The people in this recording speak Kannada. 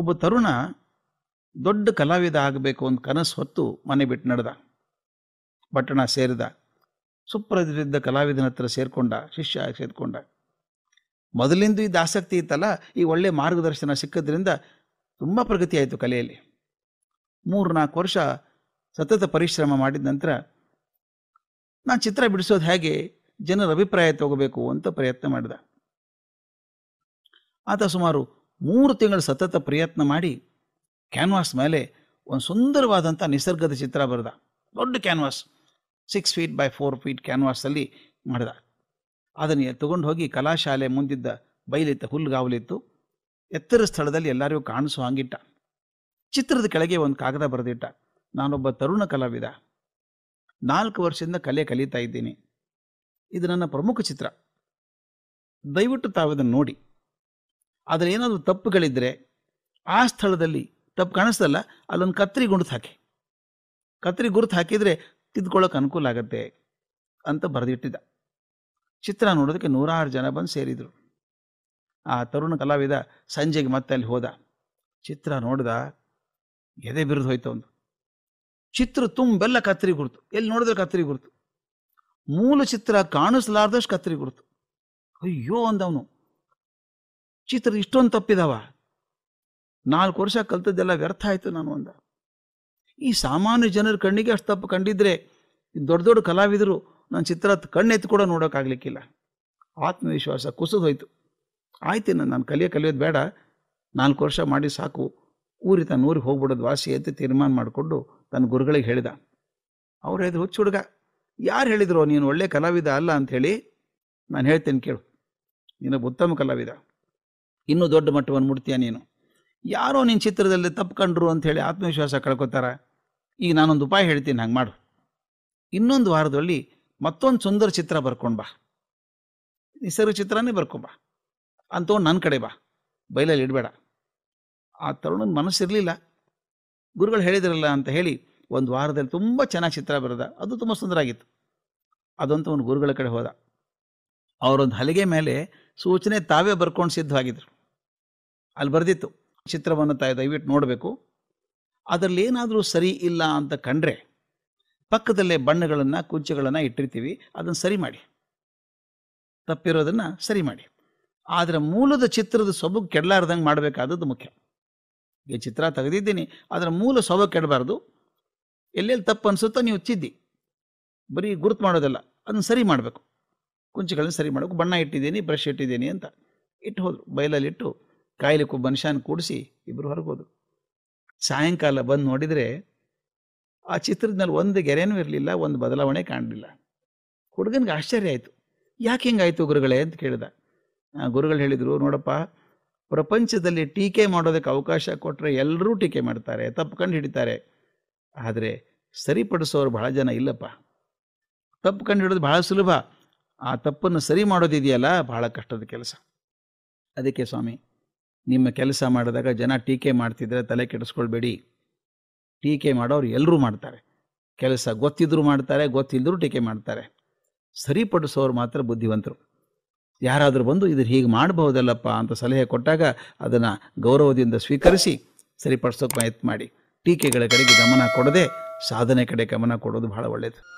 ಒಬ್ಬ ತರುಣ ದೊಡ್ಡ ಕಲಾವಿದ ಆಗಬೇಕು ಅಂತ ಕನಸು ಹೊತ್ತು ಮನೆ ಬಿಟ್ಟು ನಡೆದ ಪಟ್ಟಣ ಸೇರಿದ ಸುಪ್ರಸಿದ್ಧ ಕಲಾವಿದನ ಹತ್ರ ಸೇರಿಕೊಂಡ ಶಿಷ್ಯ ಸೇರಿಕೊಂಡ ಮೊದಲಿಂದ ಇದು ಆಸಕ್ತಿ ಇತ್ತಲ್ಲ ಈ ಒಳ್ಳೆಯ ಮಾರ್ಗದರ್ಶನ ಸಿಕ್ಕದ್ರಿಂದ ತುಂಬ ಪ್ರಗತಿ ಆಯಿತು ಕಲೆಯಲ್ಲಿ ಮೂರು ನಾಲ್ಕು ವರ್ಷ ಸತತ ಪರಿಶ್ರಮ ಮಾಡಿದ ನಂತರ ನಾನು ಚಿತ್ರ ಬಿಡಿಸೋದು ಹೇಗೆ ಜನರ ಅಭಿಪ್ರಾಯ ತಗೋಬೇಕು ಅಂತ ಪ್ರಯತ್ನ ಮಾಡಿದ ಆತ ಸುಮಾರು ಮೂರು ತಿಂಗಳು ಸತತ ಪ್ರಯತ್ನ ಮಾಡಿ ಕ್ಯಾನ್ವಾಸ್ ಮೇಲೆ ಒಂದು ಸುಂದರವಾದಂಥ ನಿಸರ್ಗದ ಚಿತ್ರ ಬರೆದ ದೊಡ್ಡ canvas six feet by four feet ಕ್ಯಾನ್ವಾಸಲ್ಲಿ ಮಾಡಿದ ಅದನ್ನು ತಗೊಂಡು ಹೋಗಿ ಕಲಾಶಾಲೆ ಮುಂದಿದ್ದ ಬೈಲಿತ್ತ ಹುಲ್ಲುಗಾವಲಿತ್ತು ಎತ್ತರ ಸ್ಥಳದಲ್ಲಿ ಎಲ್ಲರಿಗೂ ಕಾಣಿಸೋ ಹಂಗಿಟ್ಟ ಚಿತ್ರದ ಕೆಳಗೆ ಒಂದು ಕಾಗದ ಬರೆದಿಟ್ಟ ನಾನೊಬ್ಬ ತರುಣ ಕಲಾವಿದ ನಾಲ್ಕು ವರ್ಷದಿಂದ ಕಲೆ ಕಲಿತಾ ಇದ್ದೀನಿ ಇದು ನನ್ನ ಪ್ರಮುಖ ಚಿತ್ರ ದಯವಿಟ್ಟು ತಾವು ನೋಡಿ ಆದರೆ ಏನಾದರೂ ತಪ್ಪುಗಳಿದ್ದರೆ ಆ ಸ್ಥಳದಲ್ಲಿ ತಪ್ಪು ಕಾಣಿಸ್ತಲ್ಲ ಅಲ್ಲೊಂದು ಕತ್ತರಿ ಗುಂಡು ಹಾಕಿ ಕತ್ತರಿ ಗುರುತು ಹಾಕಿದರೆ ತಿದ್ಕೊಳ್ಳೋಕೆ ಅನುಕೂಲ ಆಗತ್ತೆ ಅಂತ ಬರೆದಿಟ್ಟಿದ್ದ ಚಿತ್ರ ನೋಡೋದಕ್ಕೆ ನೂರಾರು ಜನ ಬಂದು ಸೇರಿದರು ಆ ತರುಣ ಕಲಾವಿದ ಸಂಜೆಗೆ ಮತ್ತೆ ಅಲ್ಲಿ ಹೋದ ಚಿತ್ರ ನೋಡ್ದ ಎದೆ ಬಿರಿದು ಹೋಯ್ತು ಒಂದು ಚಿತ್ರ ತುಂಬೆಲ್ಲ ಕತ್ತರಿ ಗುರುತು ಎಲ್ಲಿ ನೋಡಿದ್ರೆ ಕತ್ತರಿ ಗುರುತು ಮೂಲ ಚಿತ್ರ ಕಾಣಿಸ್ಲಾರ್ದಷ್ಟು ಕತ್ತರಿ ಗುರುತು ಅಯ್ಯೋ ಅಂದವನು ಚಿತ್ರ ಇಷ್ಟೊಂದು ತಪ್ಪಿದಾವ ನಾಲ್ಕು ವರ್ಷ ಕಲ್ತದ್ದೆಲ್ಲ ವ್ಯರ್ಥ ಆಯಿತು ನಾನು ಒಂದು ಈ ಸಾಮಾನ್ಯ ಜನರ ಕಣ್ಣಿಗೆ ಅಷ್ಟು ತಪ್ಪು ಕಂಡಿದ್ರೆ ದೊಡ್ಡ ದೊಡ್ಡ ಕಲಾವಿದರು ನನ್ನ ಚಿತ್ರ ಕಣ್ಣೆತ್ತು ಕೂಡ ನೋಡೋಕ್ಕಾಗಲಿಕ್ಕಿಲ್ಲ ಆತ್ಮವಿಶ್ವಾಸ ಕುಸಿದೋಯ್ತು ಆಯ್ತು ನಾನು ಕಲಿಯೋ ಕಲಿಯೋದು ಬೇಡ ನಾಲ್ಕು ವರ್ಷ ಮಾಡಿ ಸಾಕು ಊರಿ ತನ್ನ ಊರಿಗೆ ಹೋಗ್ಬಿಡೋದು ವಾಸಿ ಅಂತ ತೀರ್ಮಾನ ಮಾಡಿಕೊಂಡು ತನ್ನ ಗುರುಗಳಿಗೆ ಹೇಳಿದ ಅವ್ರು ಹೇಳಿದ್ರು ಹುಚ್ಚು ಹುಡುಗ ಯಾರು ಹೇಳಿದ್ರು ನೀನು ಒಳ್ಳೆ ಕಲಾವಿದ ಅಲ್ಲ ಅಂಥೇಳಿ ನಾನು ಹೇಳ್ತೇನೆ ಕೇಳು ನಿನಗೆ ಉತ್ತಮ ಕಲಾವಿದ ಇನ್ನೂ ದೊಡ್ಡ ಮಟ್ಟವನ್ನು ಮುಟ್ತೀಯ ನೀನು ಯಾರೋ ನಿನ್ನ ಚಿತ್ರದಲ್ಲಿ ತಪ್ಪಿಕೊಂಡ್ರು ಅಂತ ಹೇಳಿ ಆತ್ಮವಿಶ್ವಾಸ ಕಳ್ಕೊತಾರ ಈಗ ನಾನೊಂದು ಉಪಾಯ ಹೇಳ್ತೀನಿ ಹಂಗೆ ಮಾಡು ಇನ್ನೊಂದು ವಾರದಲ್ಲಿ ಮತ್ತೊಂದು ಸುಂದರ ಚಿತ್ರ ಬರ್ಕೊಂಡು ಬಾ ನಿಸರ್ಗ ಚಿತ್ರನೇ ಬರ್ಕೊಂಬಾ ಒಂದು ನನ್ನ ಕಡೆ ಬಾ ಬೈಲಲ್ಲಿ ಇಡಬೇಡ ಆ ತರುಣನ ಮನಸ್ಸಿರಲಿಲ್ಲ ಗುರುಗಳು ಹೇಳಿದಿರಲ್ಲ ಅಂತ ಹೇಳಿ ಒಂದು ವಾರದಲ್ಲಿ ತುಂಬ ಚೆನ್ನಾಗಿ ಚಿತ್ರ ಬರೆದ ಅದು ತುಂಬ ಸುಂದರ ಆಗಿತ್ತು ಅದಂತ ಅವನು ಗುರುಗಳ ಕಡೆ ಹೋದ ಅವರೊಂದು ಹಲಿಗೆ ಮೇಲೆ ಸೂಚನೆ ತಾವೇ ಬರ್ಕೊಂಡು ಸಿದ್ಧವಾಗಿದ್ದರು ಅಲ್ಲಿ ಬರೆದಿತ್ತು ಚಿತ್ರವನ್ನು ತಾಯಿ ದಯವಿಟ್ಟು ನೋಡಬೇಕು ಅದರಲ್ಲಿ ಏನಾದರೂ ಸರಿ ಇಲ್ಲ ಅಂತ ಕಂಡ್ರೆ ಪಕ್ಕದಲ್ಲೇ ಬಣ್ಣಗಳನ್ನು ಕುಂಚಗಳನ್ನು ಇಟ್ಟಿರ್ತೀವಿ ಅದನ್ನು ಸರಿ ಮಾಡಿ ತಪ್ಪಿರೋದನ್ನು ಸರಿ ಮಾಡಿ ಆದರೆ ಮೂಲದ ಚಿತ್ರದ ಸೊಬಗು ಕೆಡಲಾರ್ದಂಗೆ ಮಾಡಬೇಕಾದದ್ದು ಮುಖ್ಯ ಈ ಚಿತ್ರ ತೆಗೆದಿದ್ದೀನಿ ಅದರ ಮೂಲ ಸೊಬಗು ಕೆಡಬಾರ್ದು ಎಲ್ಲೆಲ್ಲಿ ತಪ್ಪು ಅನಿಸುತ್ತೋ ನೀವು ಚಿದ್ದಿ ಬರೀ ಗುರುತು ಮಾಡೋದಲ್ಲ ಅದನ್ನು ಸರಿ ಮಾಡಬೇಕು ಕುಂಚಗಳನ್ನು ಸರಿ ಮಾಡಬೇಕು ಬಣ್ಣ ಇಟ್ಟಿದ್ದೀನಿ ಬ್ರಷ್ ಇಟ್ಟಿದ್ದೀನಿ ಅಂತ ಇಟ್ಟು ಹೋದರು ಬಯಲಲ್ಲಿಟ್ಟು ಕು ಮನುಷ್ಯನ ಕೂಡಿಸಿ ಇಬ್ಬರು ಹೊರಬೋದು ಸಾಯಂಕಾಲ ಬಂದು ನೋಡಿದರೆ ಆ ಚಿತ್ರದಲ್ಲಿ ಒಂದು ಗೆರೆನೂ ಇರಲಿಲ್ಲ ಒಂದು ಬದಲಾವಣೆ ಕಾಣಲಿಲ್ಲ ಹುಡುಗನಿಗೆ ಆಶ್ಚರ್ಯ ಆಯಿತು ಯಾಕೆ ಹಿಂಗಾಯಿತು ಗುರುಗಳೇ ಅಂತ ಕೇಳಿದ ಗುರುಗಳು ಹೇಳಿದರು ನೋಡಪ್ಪ ಪ್ರಪಂಚದಲ್ಲಿ ಟೀಕೆ ಮಾಡೋದಕ್ಕೆ ಅವಕಾಶ ಕೊಟ್ಟರೆ ಎಲ್ಲರೂ ಟೀಕೆ ಮಾಡ್ತಾರೆ ತಪ್ಪು ಕಂಡು ಹಿಡಿತಾರೆ ಆದರೆ ಸರಿಪಡಿಸೋರು ಬಹಳ ಜನ ಇಲ್ಲಪ್ಪ ತಪ್ಪು ಕಂಡು ಹಿಡಿದು ಭಾಳ ಸುಲಭ ಆ ತಪ್ಪನ್ನು ಸರಿ ಮಾಡೋದಿದೆಯಲ್ಲ ಬಹಳ ಕಷ್ಟದ ಕೆಲಸ ಅದಕ್ಕೆ ಸ್ವಾಮಿ ನಿಮ್ಮ ಕೆಲಸ ಮಾಡಿದಾಗ ಜನ ಟೀಕೆ ಮಾಡ್ತಿದ್ರೆ ತಲೆ ಕೆಡಿಸ್ಕೊಳ್ಬೇಡಿ ಟೀಕೆ ಮಾಡೋರು ಎಲ್ಲರೂ ಮಾಡ್ತಾರೆ ಕೆಲಸ ಗೊತ್ತಿದ್ದರೂ ಮಾಡ್ತಾರೆ ಗೊತ್ತಿಲ್ಲದರೂ ಟೀಕೆ ಮಾಡ್ತಾರೆ ಸರಿಪಡಿಸೋರು ಮಾತ್ರ ಬುದ್ಧಿವಂತರು ಯಾರಾದರೂ ಬಂದು ಇದ್ರ ಹೀಗೆ ಮಾಡಬಹುದಲ್ಲಪ್ಪ ಅಂತ ಸಲಹೆ ಕೊಟ್ಟಾಗ ಅದನ್ನು ಗೌರವದಿಂದ ಸ್ವೀಕರಿಸಿ ಸರಿಪಡಿಸೋಕೆ ಪ್ರಯತ್ನ ಮಾಡಿ ಟೀಕೆಗಳ ಕಡೆಗೆ ಗಮನ ಕೊಡದೆ ಸಾಧನೆ ಕಡೆ ಗಮನ ಕೊಡೋದು ಭಾಳ ಒಳ್ಳೆಯದು